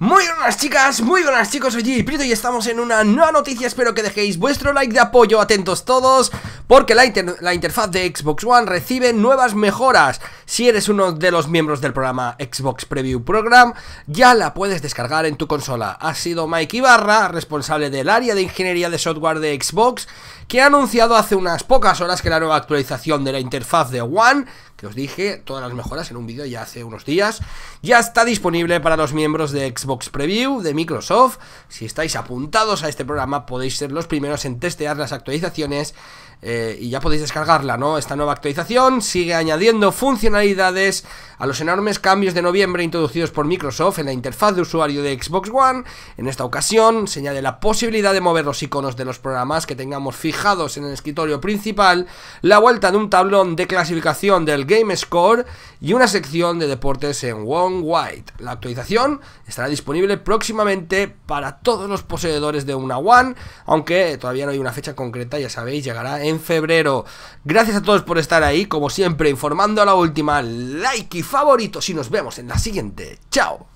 Muy buenas chicas, muy buenas chicos, soy Prito y estamos en una nueva noticia, espero que dejéis vuestro like de apoyo, atentos todos porque la, interfaz de Xbox One recibe nuevas mejoras. Si eres uno de los miembros del programa Xbox Preview Program, ya la puedes descargar en tu consola. Ha sido Mike Ibarra, responsable del área de ingeniería de software de Xbox, que ha anunciado hace unas pocas horas que la nueva actualización de la interfaz de One, que os dije todas las mejoras en un vídeo ya hace unos días, ya está disponible para los miembros de Xbox Preview de Microsoft. Si estáis apuntados a este programa podéis ser los primeros en testear las actualizaciones eh, eh, y ya podéis descargarla, ¿no? Esta nueva actualización sigue añadiendo funcionalidades a los enormes cambios de noviembre introducidos por Microsoft en la interfaz de usuario de Xbox One. En esta ocasión se añade la posibilidad de mover los iconos de los programas que tengamos fijados en el escritorio principal, la vuelta de un tablón de clasificación del Game Score y una sección de deportes en One White. La actualización estará disponible próximamente para todos los poseedores de una One, aunque todavía no hay una fecha concreta, ya sabéis, llegará en febrero. Gracias a todos por estar ahí, como siempre, informando a la última, like y favorito. y nos vemos en la siguiente, chao.